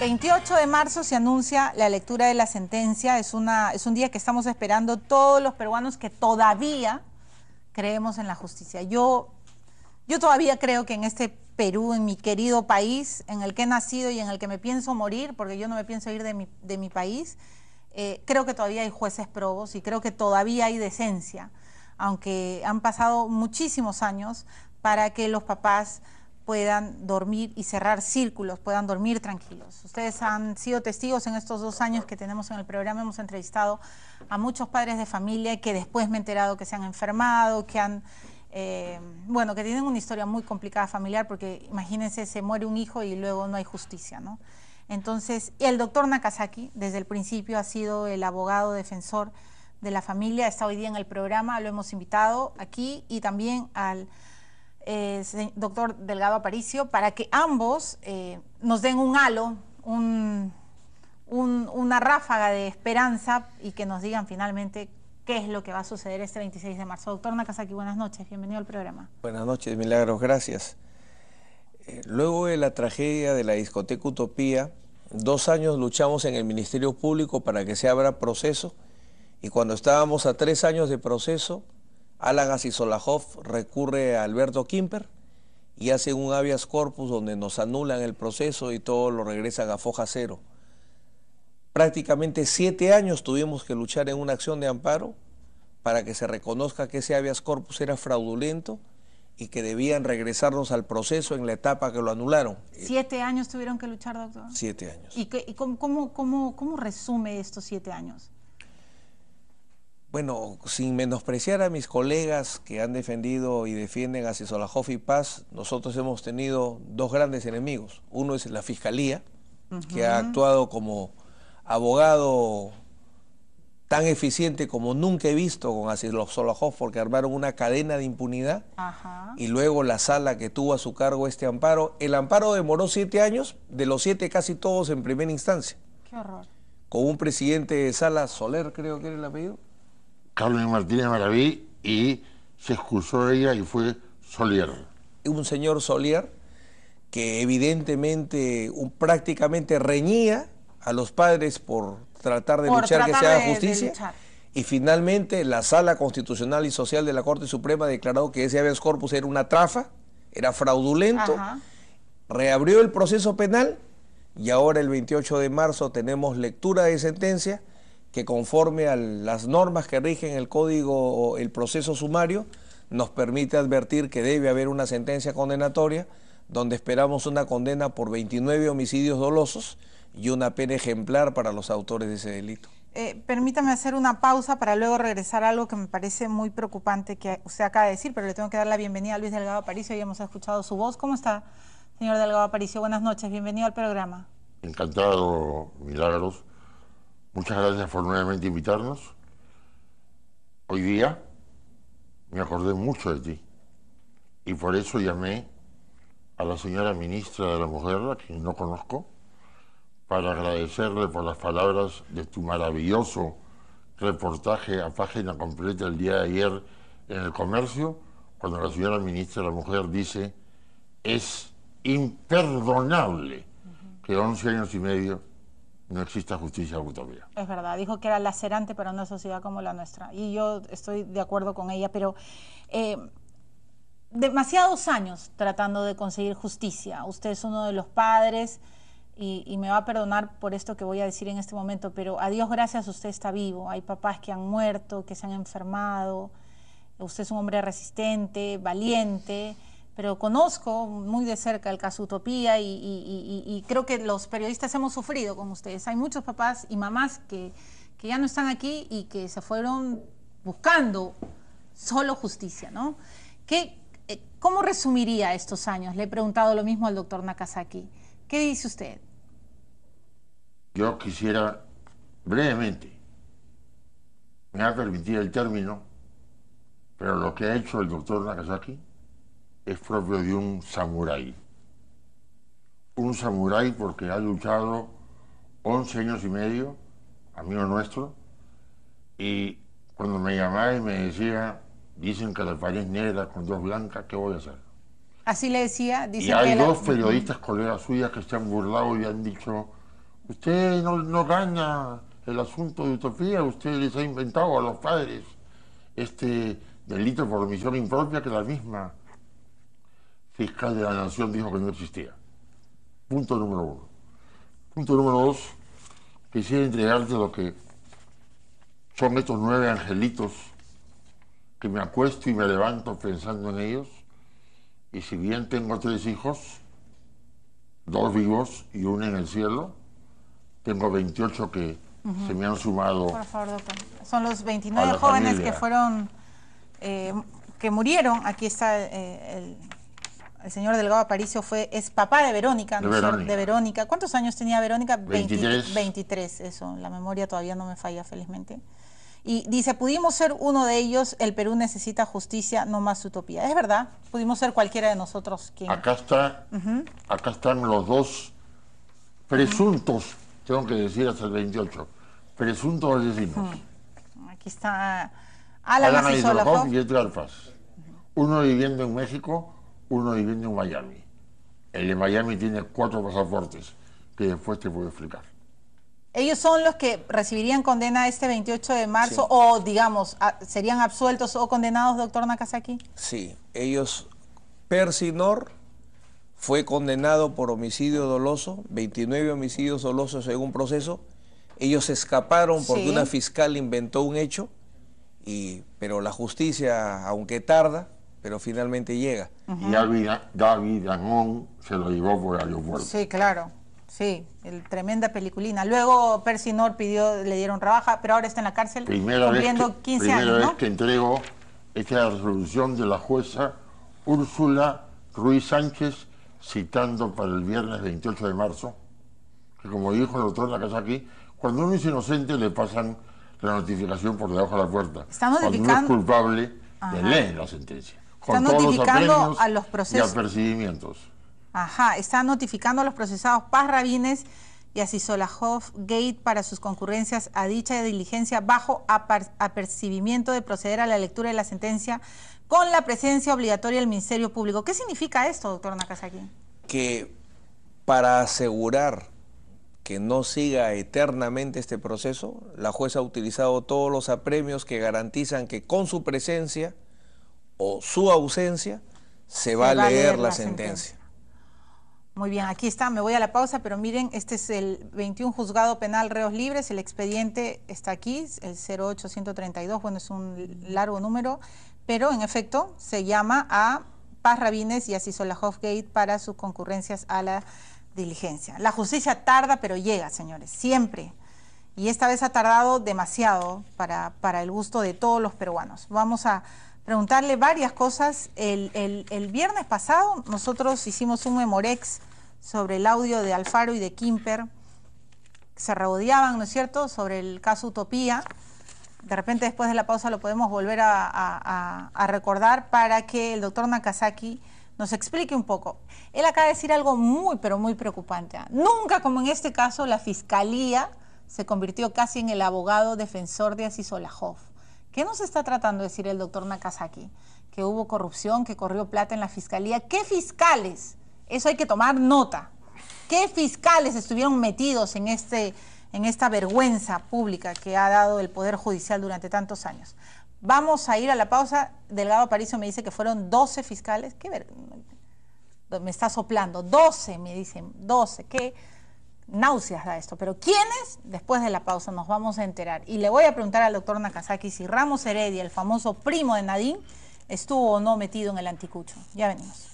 28 de marzo se anuncia la lectura de la sentencia. Es, una, es un día que estamos esperando todos los peruanos que todavía creemos en la justicia. Yo, yo todavía creo que en este Perú, en mi querido país, en el que he nacido y en el que me pienso morir, porque yo no me pienso ir de mi, país, eh, creo que todavía hay jueces probos y creo que todavía hay decencia, aunque han pasado muchísimos años para que los papás puedan dormir y cerrar círculos, puedan dormir tranquilos. Ustedes han sido testigos en estos dos años que tenemos en el programa, hemos entrevistado a muchos padres de familia que después me he enterado que se han enfermado, que han... Eh, bueno, que tienen una historia muy complicada familiar porque imagínense, se muere un hijo y luego no hay justicia, ¿no? Entonces, el doctor Nakazaki desde el principio ha sido el abogado defensor de la familia, está hoy día en el programa, lo hemos invitado aquí y también al eh, doctor Delgado Aparicio, para que ambos eh, nos den un halo, una ráfaga de esperanza y que nos digan finalmente qué es lo que va a suceder este 26 de marzo. Doctor Nakazaki, buenas noches, bienvenido al programa. Buenas noches, Milagros, gracias. Eh, luego de la tragedia de la discoteca Utopía, dos años luchamos en el Ministerio Público para que se abra proceso y cuando estábamos a tres años de proceso, Álagas y Solajov recurre a Alberto Kimper y hacen un habeas corpus donde nos anulan el proceso y todo lo regresan a foja cero. Prácticamente siete años tuvimos que luchar en una acción de amparo para que se reconozca que ese habeas corpus era fraudulento y que debían regresarnos al proceso en la etapa que lo anularon. ¿Siete años tuvieron que luchar, doctor? Siete años. ¿Y, cómo resume estos siete años? bueno, sin menospreciar a mis colegas que han defendido y defienden a Solajov y Paz, nosotros hemos tenido dos grandes enemigos. Uno es la Fiscalía, que ha actuado como abogado tan eficiente como nunca he visto con Solajov, porque armaron una cadena de impunidad, y luego la sala que tuvo a su cargo este amparo. El amparo demoró siete años, de los siete casi todos en primera instancia. Qué horror. Con un presidente de sala, Soler creo que era el apellido, Carmen Martínez Maraví y se excusó ella y fue Solier. Un señor Solier que evidentemente prácticamente reñía a los padres por tratar de luchar que se haga justicia. Y finalmente la Sala Constitucional y Social de la Corte Suprema declaró que ese habeas corpus era una trafa, era fraudulento, reabrió el proceso penal y ahora el 28 de marzo tenemos lectura de sentencia que conforme a las normas que rigen el código o el proceso sumario, nos permite advertir que debe haber una sentencia condenatoria, donde esperamos una condena por 29 homicidios dolosos y una pena ejemplar para los autores de ese delito. Eh, permítame hacer una pausa para luego regresar a algo que me parece muy preocupante que usted acaba de decir, pero le tengo que dar la bienvenida a Luis Delgado Aparicio, ya hemos escuchado su voz. ¿Cómo está, señor Delgado Aparicio? Buenas noches, bienvenido al programa. Encantado, Milagros. Muchas gracias por nuevamente invitarnos. Hoy día me acordé mucho de ti y por eso llamé a la señora ministra de la Mujer, a quien no conozco, para agradecerle por las palabras de tu maravilloso reportaje a página completa el día de ayer en el comercio, cuando la señora ministra de la Mujer dice, es imperdonable que 11 años y medio no exista justicia o Es verdad, dijo que era lacerante para una sociedad como la nuestra y yo estoy de acuerdo con ella, pero eh, demasiados años tratando de conseguir justicia. Usted es uno de los padres y, me va a perdonar por esto que voy a decir en este momento, pero a Dios gracias usted está vivo. Hay papás que han muerto, que se han enfermado. Usted es un hombre resistente, valiente pero conozco muy de cerca el caso Utopía y, creo que los periodistas hemos sufrido como ustedes. Hay muchos papás y mamás que, ya no están aquí y que se fueron buscando solo justicia, ¿no? ¿Qué, eh, ¿Cómo resumiría estos años? Le he preguntado lo mismo al doctor Nakazaki. ¿Qué dice usted? Yo quisiera brevemente, me ha permitido el término, pero lo que ha hecho el doctor Nakazaki es propio de un samurái. Un samurái porque ha luchado 11 años y medio, amigo nuestro, y cuando me llamaba y me decía, dicen que la pared negra con dos blancas, ¿qué voy a hacer? Así le decía, Y hay dos periodistas colegas suyas que se han burlado y han dicho, usted no, no gana el asunto de utopía, usted les ha inventado a los padres este delito por omisión impropia que la misma fiscal de la Nación dijo que no existía. Punto número uno. Punto número dos, quisiera entregarte lo que son estos nueve angelitos que me acuesto y me levanto pensando en ellos. Y si bien tengo tres hijos, dos vivos y uno en el cielo, tengo 28 que se me han sumado. Por favor, doctor. Son los 29 jóvenes que fueron, eh, que murieron. Aquí está eh, el el señor Delgado Aparicio fue, es papá de Verónica, de, Verónica. de Verónica. ¿Cuántos años tenía Verónica? 23. 23, eso, la memoria todavía no me falla, felizmente. Y dice, pudimos ser uno de ellos, el Perú necesita justicia, no más utopía. Es verdad, pudimos ser cualquiera de nosotros. Acá, está, acá están los dos presuntos, tengo que decir hasta el 28, presuntos asesinos. Aquí está Alan, Alan y Edgar Uno viviendo en México, uno viviendo en Miami. El de Miami tiene cuatro pasaportes que después te a explicar. ¿Ellos son los que recibirían condena este 28 de marzo o, digamos, serían absueltos o condenados, doctor Nakasaki? Sí, ellos, Percy Nor fue condenado por homicidio doloso, 29 homicidios dolosos según proceso. Ellos escaparon porque una fiscal inventó un hecho, y, pero la justicia, aunque tarda, pero finalmente llega. Y David Anón se lo llevó por aeropuerto. Sí, claro. Sí, el, tremenda peliculina. Luego Percy Nor pidió, le dieron rebaja, pero ahora está en la cárcel primera cumpliendo 15 años. Primera vez que entrego esta resolución de la jueza Úrsula Ruiz Sánchez, citando para el viernes 28 de marzo, que como dijo el doctor en la casa aquí, cuando uno es inocente le pasan la notificación por debajo de la puerta. Cuando uno es culpable, de le leen la sentencia. Están notificando a los procesos. Ajá, están notificando a los procesados Paz Rabines y a Gate para sus concurrencias a dicha diligencia bajo apercibimiento de proceder a la lectura de la sentencia con la presencia obligatoria del Ministerio Público. ¿Qué significa esto, doctor Nakasaki? Que para asegurar que no siga eternamente este proceso, la jueza ha utilizado todos los apremios que garantizan que con su presencia o su ausencia, se, va, a leer, la, sentencia. Muy bien, aquí está, me voy a la pausa, pero miren, este es el 21 juzgado penal reos libres, el expediente está aquí, el 08132, bueno, es un largo número, pero en efecto se llama a Paz Rabines y a Cisola Hofgate para sus concurrencias a la diligencia. La justicia tarda, pero llega, señores, siempre. Y esta vez ha tardado demasiado para, para el gusto de todos los peruanos. Vamos a preguntarle varias cosas. El, viernes pasado nosotros hicimos un memorex sobre el audio de Alfaro y de Kimper. Se rodeaban, ¿no es cierto?, sobre el caso Utopía. De repente después de la pausa lo podemos volver a, recordar para que el doctor Nakazaki nos explique un poco. Él acaba de decir algo muy, pero muy preocupante. Nunca, como en este caso, la Fiscalía se convirtió casi en el abogado defensor de Asisolajov ¿Qué nos está tratando de decir el doctor Nakazaki? Que hubo corrupción, que corrió plata en la fiscalía. ¿Qué fiscales? Eso hay que tomar nota. ¿Qué fiscales estuvieron metidos en, este, en esta vergüenza pública que ha dado el Poder Judicial durante tantos años? Vamos a ir a la pausa. Delgado Aparicio me dice que fueron 12 fiscales. ¿Qué Me está soplando. 12, me dicen. 12. ¿Qué? náuseas da esto, pero ¿quiénes? Después de la pausa nos vamos a enterar. Y le voy a preguntar al doctor Nakazaki si Ramos Heredia, el famoso primo de Nadine, estuvo o no metido en el anticucho. Ya venimos.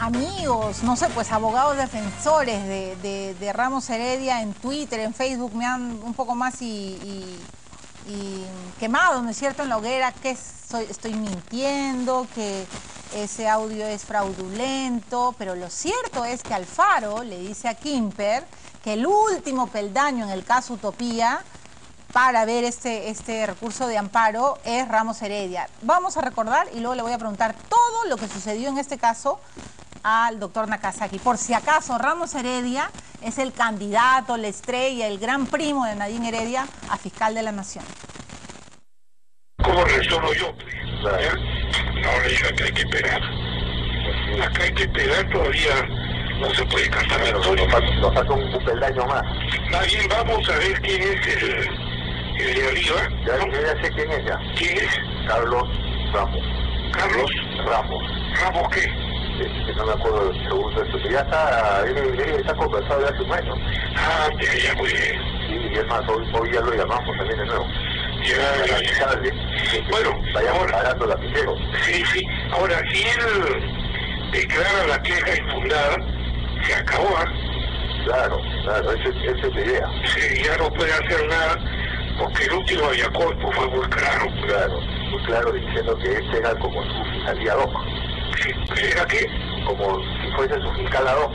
Amigos, no sé, pues abogados defensores de, Ramos Heredia en Twitter, en Facebook, me han un poco más y, quemado, ¿no es cierto?, en la hoguera, que soy, estoy mintiendo, que ese audio es fraudulento, pero lo cierto es que Alfaro le dice a Kimper que el último peldaño en el caso Utopía para ver este, este recurso de amparo es Ramos Heredia. Vamos a recordar y luego le voy a preguntar todo lo que sucedió en este caso al doctor Nakazaki. Por si acaso, Ramos Heredia es el candidato, la estrella, el gran primo de Nadine Heredia a fiscal de la Nación. ¿Cómo solo yo? No, Ahora yo acá hay que esperar. Acá hay que esperar todavía. No se puede casar los historia. Nos hace un, peldaño más. también vamos a ver quién es el, el de arriba. Ya, ya, sé quién es ya. ¿Quién es? Carlos Ramos. ¿Carlos? Ramos. ¿Ramos qué? que eh, eh, no me acuerdo del segundo eso, ya está, él, está conversado ya su un Ah, ya, ya, muy bien. y es más, hoy, hoy ya lo llamamos también de nuevo. Bueno, vayamos la lapiceros. Sí, sí. Ahora, si él declara la queja infundada, se acabó. ¿ah? Claro, claro, esa es la idea. Sí, ya no puede hacer nada, porque el último corto, fue muy claro. Claro, muy claro, diciendo que este era como su fiscalía loco. Sí, ¿Era qué? Como si fuese su fiscal ad hoc.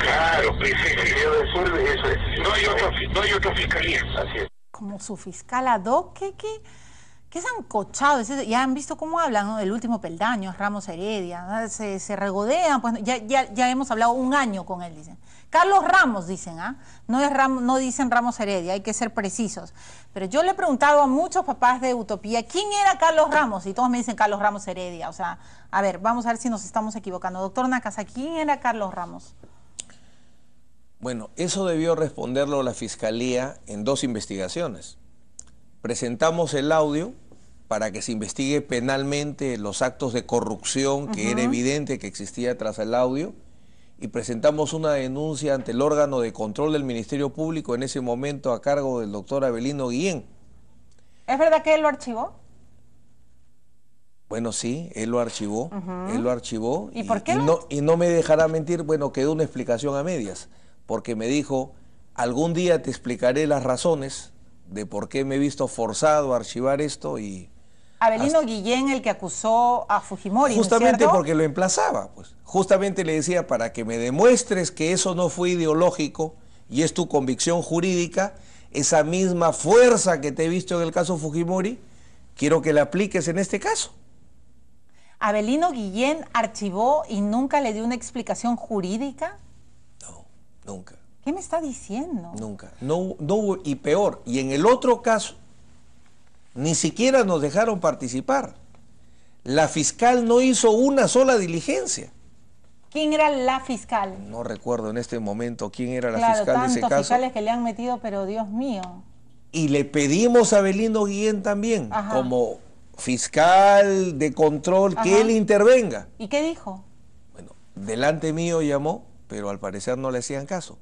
Claro, pues sí, sí. eso es. No hay, otra, no hay otra fiscalía. Así es como su fiscal ad hoc, que, se han cochado Ya han visto cómo hablan, El último peldaño, Ramos Heredia, se, regodean, pues ya, ya, ya, hemos hablado un año con él, dicen. Carlos Ramos, dicen, ¿ah? No, es no dicen Ramos Heredia, hay que ser precisos. Pero yo le he preguntado a muchos papás de Utopía, ¿quién era Carlos Ramos? Y todos me dicen Carlos Ramos Heredia. O sea, a ver, vamos a ver si nos estamos equivocando. Doctor Nacasa, ¿quién era Carlos Ramos? Bueno, eso debió responderlo la Fiscalía en dos investigaciones. Presentamos el audio para que se investigue penalmente los actos de corrupción que era evidente que existía tras el audio y presentamos una denuncia ante el órgano de control del Ministerio Público en ese momento a cargo del doctor Abelino Guillén. ¿Es verdad que él lo archivó? Bueno, sí, él lo archivó, él lo archivó. ¿Y, por qué? Y no, y no me dejará mentir, bueno, quedó una explicación a medias porque me dijo, algún día te explicaré las razones de por qué me he visto forzado a archivar esto y... Abelino Guillén, el que acusó a Fujimori. Justamente porque lo emplazaba, pues. Justamente le decía, para que me demuestres que eso no fue ideológico y es tu convicción jurídica, esa misma fuerza que te he visto en el caso Fujimori, quiero que la apliques en este caso. Abelino Guillén archivó y nunca le dio una explicación jurídica. Nunca. ¿Qué me está diciendo? Nunca. No, y peor, y en el otro caso, ni siquiera nos dejaron participar. La fiscal no hizo una sola diligencia. ¿Quién era la fiscal? No recuerdo en este momento quién era la fiscal de ese caso. tantos fiscales que le han metido, pero Dios mío. Y le pedimos a Belino Guillén también, como fiscal de control, que él intervenga. ¿Y qué dijo? Bueno, delante mío llamó pero al parecer no le hacían caso.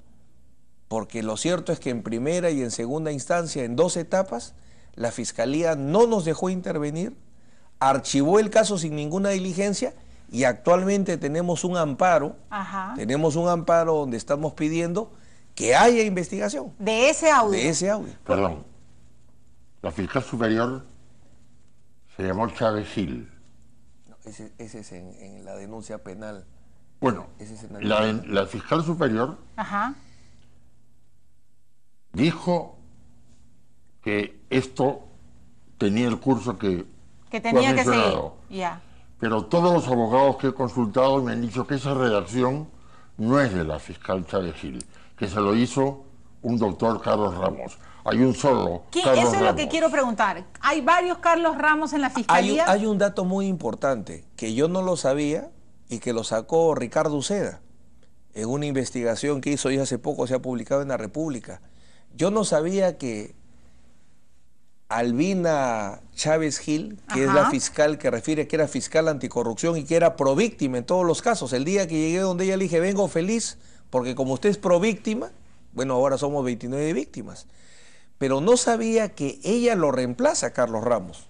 Porque lo cierto es que en primera y en segunda instancia, en dos etapas, la Fiscalía no nos dejó intervenir, archivó el caso sin ninguna diligencia y actualmente tenemos un amparo, tenemos un amparo donde estamos pidiendo que haya investigación. De ese audio. De ese audio. Perdón. La fiscal superior se llamó Chávez Hill. ese, es en la denuncia penal. Bueno, la, fiscal superior dijo que esto tenía el curso que... Que tenía que seguir. Pero todos los abogados que he consultado me han dicho que esa redacción no es de la fiscal Chávez Gil, que se lo hizo un doctor Carlos Ramos. Hay un solo. Eso es lo que quiero preguntar. ¿Hay varios Carlos Ramos en la fiscalía? hay un dato muy importante que yo no lo sabía y que lo sacó Ricardo Uceda en una investigación que hizo y hace poco se ha publicado en la República. Yo no sabía que Albina Chávez Gil, que es la fiscal que refiere que era fiscal anticorrupción y que era províctima en todos los casos. El día que llegué donde ella le dije, vengo feliz, porque como usted es províctima, bueno, ahora somos 29 víctimas. Pero no sabía que ella lo reemplaza a Carlos Ramos.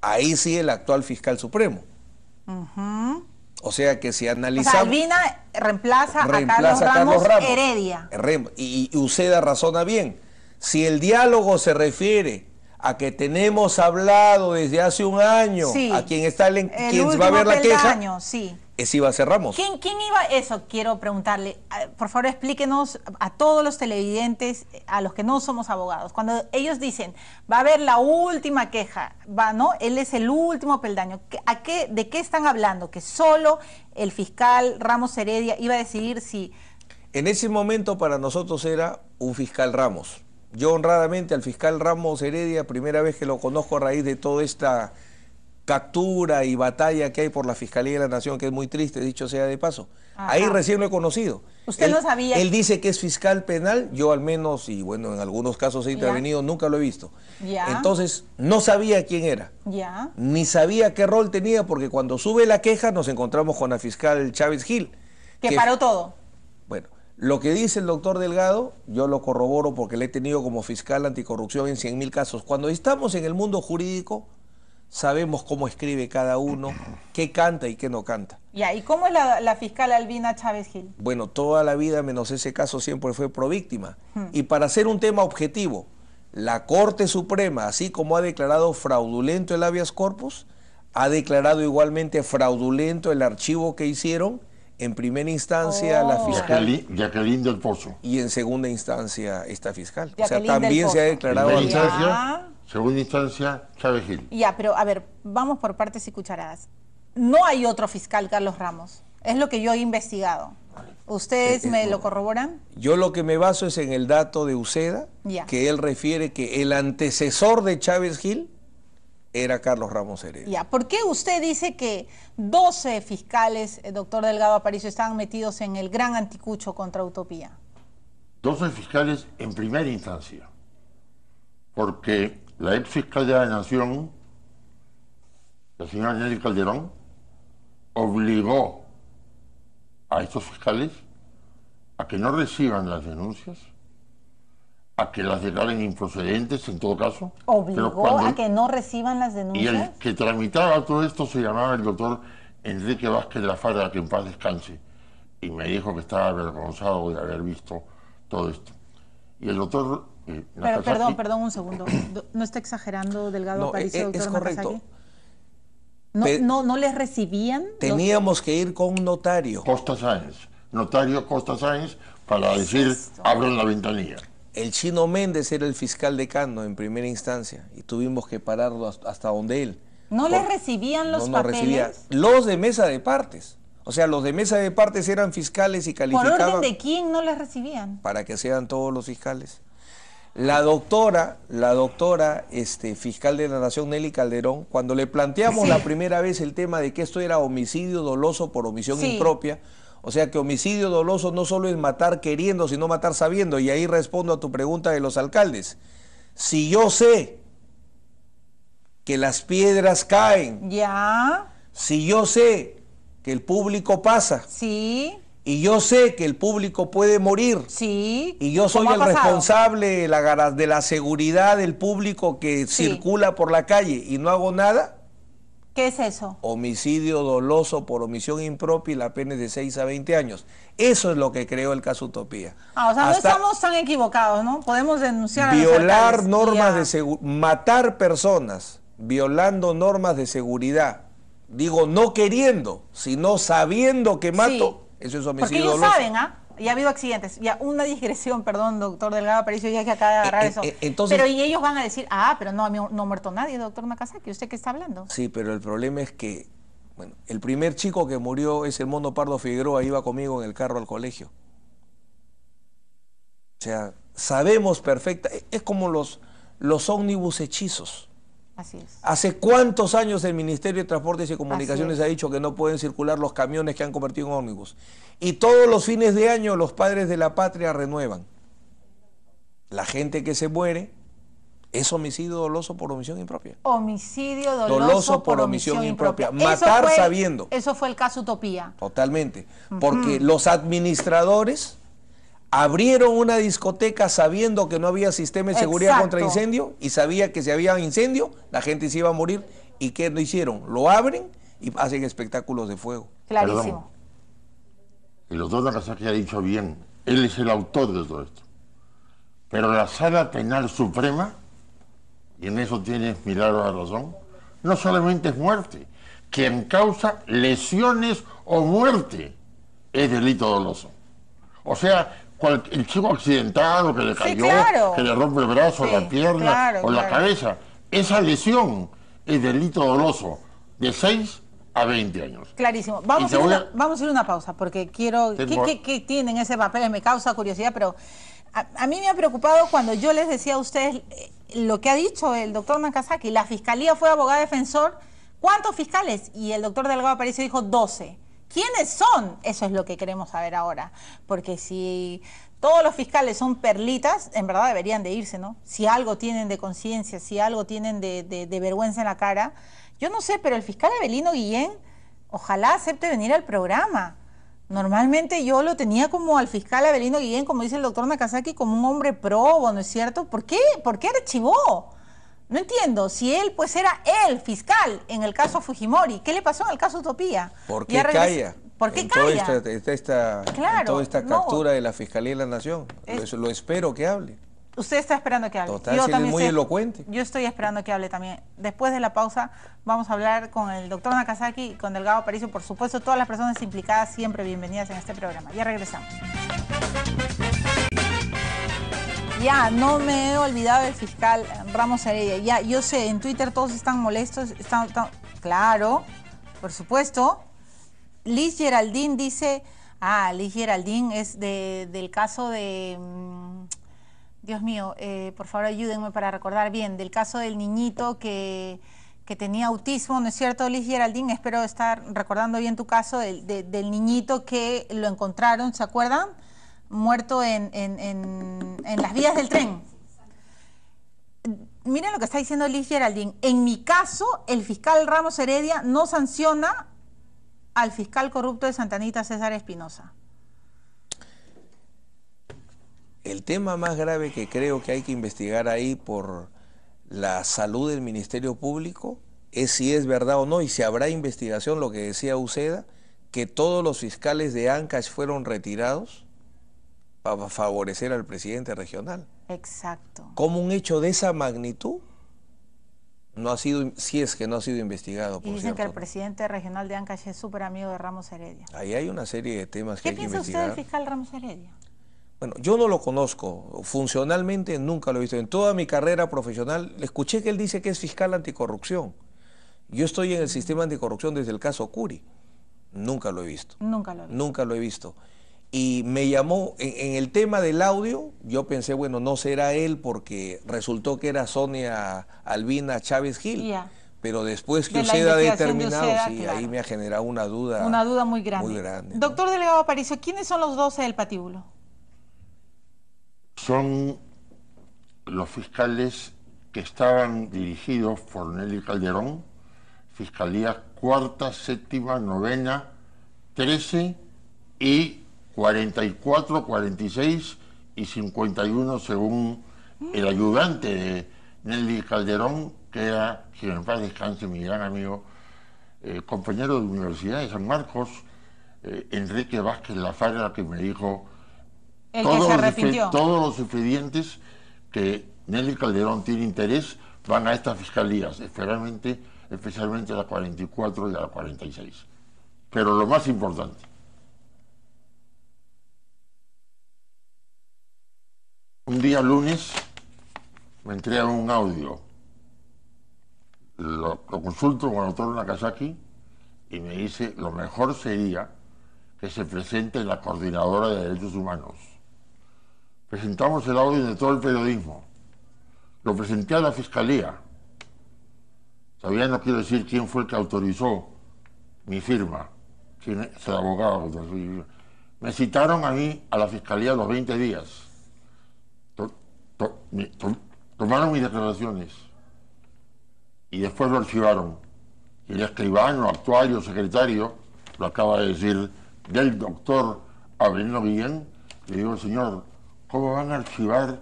Ahí sí el actual fiscal supremo. O sea que si analizamos... Salvina reemplaza, a Carlos, Ramos, Heredia. Y, y razona bien. Si el diálogo se refiere a que tenemos hablado desde hace un año, a quien está el, va a ver la queja, año, sí es iba a ser Ramos. ¿Quién, ¿Quién iba? Eso quiero preguntarle. Ah, por favor, explíquenos a todos los televidentes, a los que no somos abogados. Cuando ellos dicen, va a haber la última queja, va, ¿no? Él es el último peldaño. ¿A qué, ¿De qué están hablando? ¿Que solo el fiscal Ramos Heredia iba a decidir si... En ese momento para nosotros era un fiscal Ramos. Yo honradamente al fiscal Ramos Heredia, primera vez que lo conozco a raíz de toda esta captura y batalla que hay por la Fiscalía de la Nación, que es muy triste, dicho sea de paso. Ahí recién lo he conocido. Usted no lo sabía. Él dice que es fiscal penal, yo al menos, y bueno, en algunos casos he intervenido, nunca lo he visto. Ya. Entonces, no sabía quién era. Ya. Ni sabía qué rol tenía, porque cuando sube la queja nos encontramos con la fiscal Chávez Gil. Que, que paró todo. Bueno, lo que dice el doctor Delgado, yo lo corroboro porque le he tenido como fiscal anticorrupción en 100.000 casos. Cuando estamos en el mundo jurídico, sabemos cómo escribe cada uno, qué canta y qué no canta. Ya, ¿y cómo es la, fiscal Albina Chávez Gil? Bueno, toda la vida, menos ese caso, siempre fue províctima. víctima. Hmm. Y para hacer un tema objetivo, la Corte Suprema, así como ha declarado fraudulento el habeas corpus, ha declarado igualmente fraudulento el archivo que hicieron en primera instancia a la oh. fiscal. Jacqueline, del Pozo. Y en segunda instancia esta fiscal. o sea, también se ha declarado. ¿En Segunda instancia, Chávez Gil. Ya, pero a ver, vamos por partes y cucharadas. No hay otro fiscal, Carlos Ramos. Es lo que yo he investigado. ¿Ustedes eh, eh, me lo corroboran? Yo lo que me baso es en el dato de Uceda, que él refiere que el antecesor de Chávez Gil era Carlos Ramos Heredia. Ya, ¿por qué usted dice que 12 fiscales, el eh, doctor Delgado Aparicio, estaban metidos en el gran anticucho contra Utopía? 12 fiscales en primera instancia, porque la ex de la Nación, la señora Nelly Calderón, obligó a estos fiscales a que no reciban las denuncias, a que las declaren improcedentes en todo caso. Obligó a que no reciban las denuncias. Y el que tramitaba todo esto se llamaba el doctor Enrique Vázquez de la que en paz descanse. Y me dijo que estaba avergonzado de haber visto todo esto. Y el doctor... Eh, perdón, perdón un segundo. ¿No está exagerando Delgado Aparicio, e-, e-, doctor es correcto. No, no, les recibían. Teníamos que ir con un notario. Costa Sáenz. Notario Costa Sáenz para decir, abren la ventanilla. El chino Méndez era el fiscal De Cano en primera instancia y tuvimos que pararlo hasta donde él. ¿No les recibían los no, papeles? Los de mesa de partes. O sea, los de mesa de partes eran fiscales y calificaban... ¿Por orden de quién no las recibían? Para que sean todos los fiscales. La doctora, la doctora este, fiscal de la Nación, Nelly Calderón, cuando le planteamos la primera vez el tema de que esto era homicidio doloso por omisión impropia, o sea que homicidio doloso no solo es matar queriendo, sino matar sabiendo, y ahí respondo a tu pregunta de los alcaldes. Si yo sé que las piedras caen, ya. Si yo sé que el público pasa. Sí. Y yo sé que el público puede morir. Sí. Y yo soy el responsable de la, seguridad del público que circula por la calle y no hago nada. ¿Qué es eso? Homicidio doloso por omisión impropia y la pena de 6 a 20 años. Eso es lo que creó el caso Utopía. Ah, o sea, no estamos tan equivocados, ¿no? Podemos denunciar Violar normas de seguridad, matar personas violando normas de seguridad digo no queriendo, sino sabiendo que mato, eso es homicidio Porque ellos saben, ¿ah? Y ha habido accidentes. Ya una digresión, perdón, doctor Delgado Aparicio, ya que acaba de eh, agarrar eh, eso. Eh, pero y ellos van a decir, ah, pero no, no ha muerto nadie, doctor Nakazaki, ¿usted qué está hablando? Sí, pero el problema es que, bueno, el primer chico que murió es el mono Pardo Figueroa, iba conmigo en el carro al colegio. O sea, sabemos perfecta, e, es como los, los ómnibus hechizos. ¿Hace cuántos años el Ministerio de Transportes y Comunicaciones ha dicho que no pueden circular los camiones que han convertido en ómnibus? Y todos los fines de año los padres de la patria renuevan. La gente que se muere es homicidio doloso por omisión impropia. Homicidio doloso, por, omisión, impropia. Matar sabiendo. Eso fue el caso Utopía. Totalmente. Porque los administradores abrieron una discoteca sabiendo que no había sistema de seguridad contra incendio y sabía que si había incendio la gente se iba a morir y qué lo hicieron, lo abren y hacen espectáculos de fuego. Clarísimo. Perdón. El doctor que ha dicho bien, él es el autor de todo esto. Pero la Sala Penal Suprema, y en eso tienes milagro a razón, no solamente es muerte, quien causa lesiones o muerte es delito doloso. O sea, el chico accidentado que le cayó, que le rompe el brazo, la pierna o la cabeza. Esa lesión es delito doloso de 6 a 20 años. Clarísimo. Vamos, a ir, vamos a ir una pausa porque quiero... ¿Qué, tienen ese papel? Me causa curiosidad, pero a, mí me ha preocupado cuando yo les decía a ustedes eh, lo que ha dicho el doctor Nakazaki. La fiscalía fue abogada defensor. ¿Cuántos fiscales? Y el doctor Delgado y dijo 12. ¿Quiénes son? Eso es lo que queremos saber ahora. Porque si todos los fiscales son perlitas, en verdad deberían de irse, ¿no? Si algo tienen de conciencia, si algo tienen de, vergüenza en la cara. Yo no sé, pero el fiscal Abelino Guillén, ojalá acepte venir al programa. Normalmente yo lo tenía como al fiscal Abelino Guillén, como dice el doctor Nakazaki, como un hombre probo, ¿no es cierto? ¿Por qué? ¿Por qué archivó? No entiendo, si él pues era el fiscal en el caso Fujimori, ¿qué le pasó en el caso Utopía? ¿Por qué calla? ¿Por qué Toda esta, toda esta captura de la Fiscalía de la Nación, lo, espero que hable. Usted está esperando que hable. yo también muy elocuente. Yo estoy esperando que hable también. Después de la pausa vamos a hablar con el doctor Nakazaki y con Delgado Aparicio. Por supuesto, todas las personas implicadas siempre bienvenidas en este programa. Ya regresamos. Ya, no me he olvidado del fiscal Ramos Heredia. Ya, yo sé, en Twitter todos están molestos. Están, Claro, por supuesto. Liz Geraldine dice... Ah, Liz Geraldine es de, del caso de... Mm, Dios mío, eh, por favor ayúdenme para recordar bien, del caso del niñito que, que tenía autismo, ¿no es cierto, Liz Geraldine? Espero estar recordando bien tu caso, del niñito que lo encontraron, ¿se acuerdan? muerto en, las vías del tren. Miren lo que está diciendo Liz Geraldine. En mi caso, el fiscal Ramos Heredia no sanciona al fiscal corrupto de Santanita César Espinosa. El tema más grave que creo que hay que investigar ahí por la salud del Ministerio Público es si es verdad o no y si habrá investigación, lo que decía Uceda, que todos los fiscales de Ancash fueron retirados para favorecer al presidente regional. Exacto. Como un hecho de esa magnitud no ha sido, si es que no ha sido investigado. y dicen que el presidente regional de Ancash es súper amigo de Ramos Heredia. Ahí hay una serie de temas que hay que investigar. ¿Qué piensa usted del fiscal Ramos Heredia? Bueno, yo no lo conozco, funcionalmente nunca lo he visto. En toda mi carrera profesional, escuché que él dice que es fiscal anticorrupción. Yo estoy en el mm. sistema anticorrupción desde el caso Curi. Nunca lo he visto. Nunca lo he visto. Nunca lo he visto y me llamó en, el tema del audio. Yo pensé, bueno, no será él porque resultó que era Sonia Albina Chávez Gil. Pero después que se usted ha determinado, sí, ahí me ha generado una duda. Una duda muy grande. Doctor Delegado Aparicio, ¿quiénes son los 12 del patíbulo? Son los fiscales que estaban dirigidos por Nelly Calderón, Fiscalía Cuarta, Séptima, Novena, Trece y 44, 46 y 51 según el ayudante de Nelly Calderón, que era, si en paz descanse, mi gran amigo, eh, compañero de Universidad de San Marcos, eh, Enrique Vázquez Lafarra que me dijo todos, los, expedientes que Nelly Calderón tiene interés van a estas fiscalías, especialmente, especialmente a la 44 y a la 46. Pero lo más importante, Un día lunes me entregan un audio. Lo, consulto con el autor Nakasaki y me dice, lo mejor sería que se presente la coordinadora de derechos humanos. Presentamos el audio de todo el periodismo. Lo presenté a la fiscalía. Todavía no quiero decir quién fue el que autorizó mi firma, es el abogado. Me citaron a mí a la fiscalía los 20 días tomaron mis declaraciones y después lo archivaron. Y el escribano, actuario, secretario, lo acaba de decir, del doctor Avelino Guillén, le digo, señor, ¿cómo van a archivar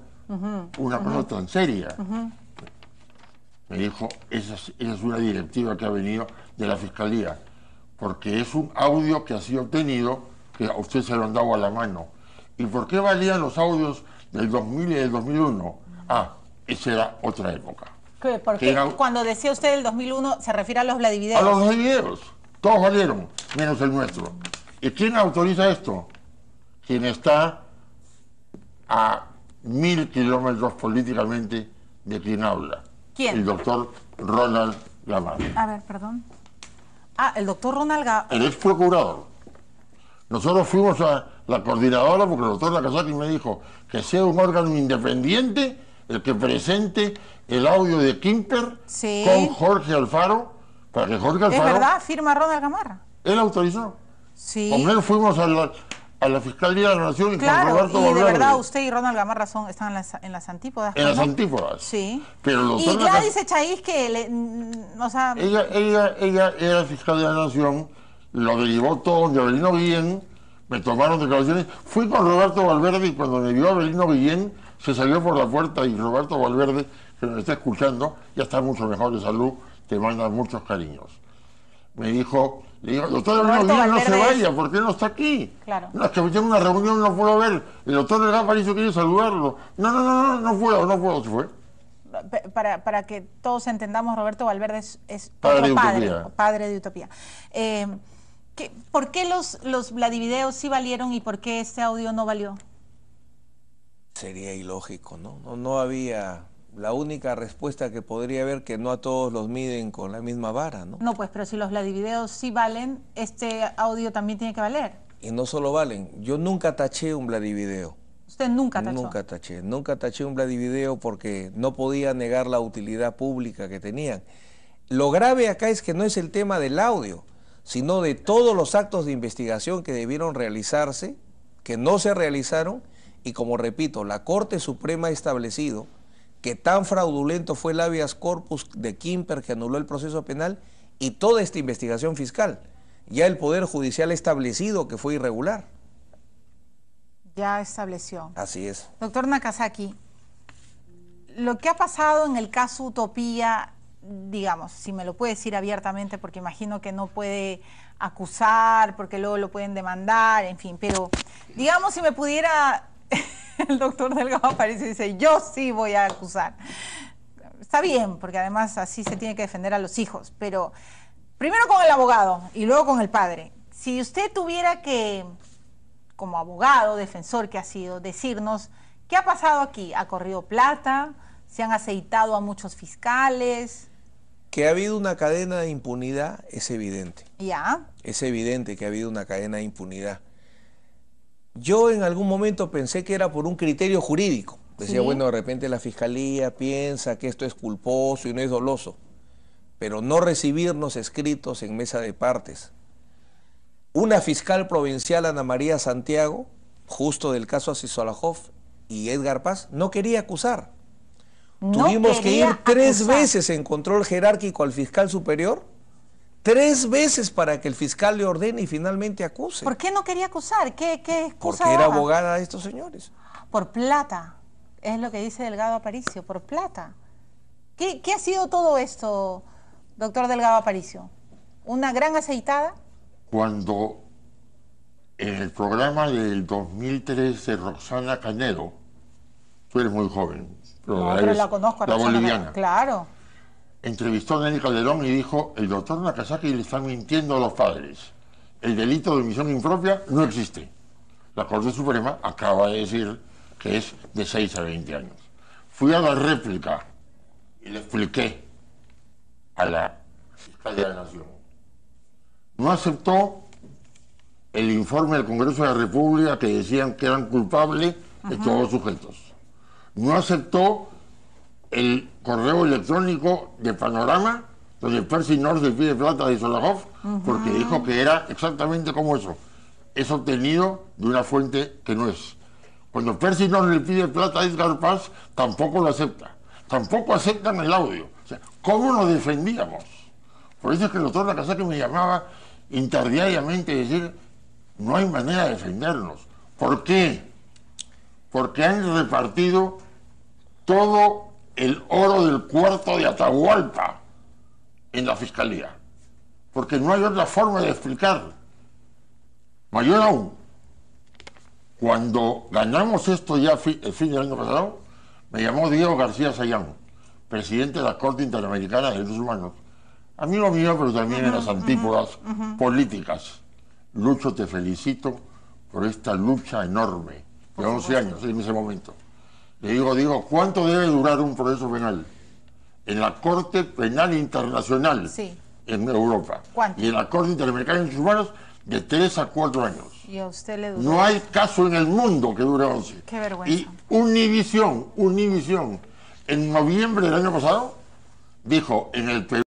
una cosa tan seria? Me dijo, esa es, esa es una directiva que ha venido de la Fiscalía, porque es un audio que ha sido obtenido, que a usted se lo han dado a la mano. ¿Y por qué valían los audios del 2000 y del 2001. Ah, esa era otra época. ¿Qué? Porque cuando decía usted el 2001 se refiere a los Vladivideos. A los Vladivideos. Todos valieron, menos el nuestro. ¿Y quién autoriza esto? Quien está a mil kilómetros políticamente de quien habla. ¿Quién? El doctor Ronald Gamal. A ver, perdón. Ah, el doctor Ronald Gamal. El ex procurador. Nosotros fuimos a la coordinadora porque el doctor Nakazaki me dijo que sea un órgano independiente el que presente el audio de Kimper con Jorge Alfaro, para que Jorge Alfaro... Es verdad, firma Ronald Gamarra. Él autorizó. Sí. Con él fuimos a la, a la Fiscalía de la Nación y con Roberto y de verdad usted y Ronald Gamarra están en las, antípodas. En las antípodas. Sí. Pero y ya dice Chaís que... Le, mm, o sea... ella, ella, ella era Fiscalía de la Nación lo derivó todo de Avelino Guillén, me tomaron declaraciones. Fui con Roberto Valverde y cuando me vio Avelino Guillén se salió por la puerta y Roberto Valverde, que nos está escuchando, ya está mucho mejor de salud, te manda muchos cariños. Me dijo, le doctor Avelino Guillén no se vaya, ¿por qué no está aquí? Claro. No, es que me una reunión, no puedo ver. El doctor GAPA hizo que saludarlo. No, no, no, no, no puedo, no puedo, se fue. Para, que todos entendamos, Roberto Valverde es, padre, de padre, padre, de Utopía. Eh, ¿Por qué los, los Vladivideos sí valieron y por qué este audio no valió? Sería ilógico, ¿no? No, no había la única respuesta que podría haber que no a todos los miden con la misma vara, ¿no? No, pues, pero si los Vladivideos sí valen, este audio también tiene que valer. Y no solo valen, yo nunca taché un Vladivideo. ¿Usted nunca tachó? Nunca taché, nunca taché un Vladivideo porque no podía negar la utilidad pública que tenían. Lo grave acá es que no es el tema del audio, sino de todos los actos de investigación que debieron realizarse, que no se realizaron, y como repito, la Corte Suprema ha establecido que tan fraudulento fue el habeas corpus de Kimper que anuló el proceso penal y toda esta investigación fiscal. Ya el Poder Judicial ha establecido que fue irregular. Ya estableció. Así es. Doctor Nakazaki, lo que ha pasado en el caso Utopía digamos, si me lo puede decir abiertamente, porque imagino que no puede acusar, porque luego lo pueden demandar, en fin, pero digamos si me pudiera, el doctor Delgado aparece y dice, yo sí voy a acusar. Está bien, porque además así se tiene que defender a los hijos, pero primero con el abogado y luego con el padre. Si usted tuviera que, como abogado, defensor que ha sido, decirnos, ¿qué ha pasado aquí? ¿Ha corrido plata? se han aceitado a muchos fiscales. Que ha habido una cadena de impunidad es evidente. Ya. Es evidente que ha habido una cadena de impunidad. Yo en algún momento pensé que era por un criterio jurídico. Decía, bueno, de repente la fiscalía piensa que esto es culposo y no es doloso. Pero no recibirnos escritos en mesa de partes. Una fiscal provincial, Ana María Santiago, justo del caso Asisolajov y Edgar Paz, no quería acusar. Tuvimos que ir tres veces en control jerárquico al fiscal superior, tres veces para que el fiscal le ordene y finalmente acuse. ¿Por qué no quería acusar? ¿Qué, qué Porque era abogada de estos señores. Por plata, es lo que dice Delgado Aparicio, por plata. ¿Qué, qué ha sido todo esto, doctor Delgado Aparicio? ¿Una gran aceitada? Cuando en el programa del 2013 de Roxana Canedo, tú eres muy joven, pero, la, pero conozco, la boliviana. Claro. Entrevistó a Nelly Calderón y dijo, el doctor Nakazaki le está mintiendo a los padres. El delito de omisión impropia no existe. La Corte Suprema acaba de decir que es de 6 a 20 años. Fui a la réplica y le expliqué a la Fiscalía de la Nación. No aceptó el informe del Congreso de la República que decían que eran culpables de todos los sujetos no aceptó el correo electrónico de Panorama, donde Percy North le pide plata de Solajov porque dijo que era exactamente como eso. Es obtenido de una fuente que no es. Cuando Percy North le pide plata a Edgar Paz, tampoco lo acepta. Tampoco aceptan el audio. ¿cómo nos defendíamos? Por eso es que el doctor que me llamaba interdiariamente y decir, no hay manera de defendernos. ¿Por qué? porque han repartido todo el oro del cuarto de Atahualpa en la fiscalía, porque no hay otra forma de explicar Mayor aún, cuando ganamos esto ya el fin del año pasado, me llamó Diego García Sayán, presidente de la Corte Interamericana de Derechos Humanos, amigo mío, pero también en las antípodas políticas. Lucho, te felicito por esta lucha enorme de 11 años en ese momento. Le digo, digo, ¿cuánto debe durar un proceso penal? En la Corte Penal Internacional en Europa. ¿Cuánto? Y en la Corte Interamericana de Derechos Humanos de 3 a 4 años. Y a usted le no hay caso en el mundo que dure 11. Qué vergüenza. Y Univisión, Univisión, en noviembre del año pasado, dijo en el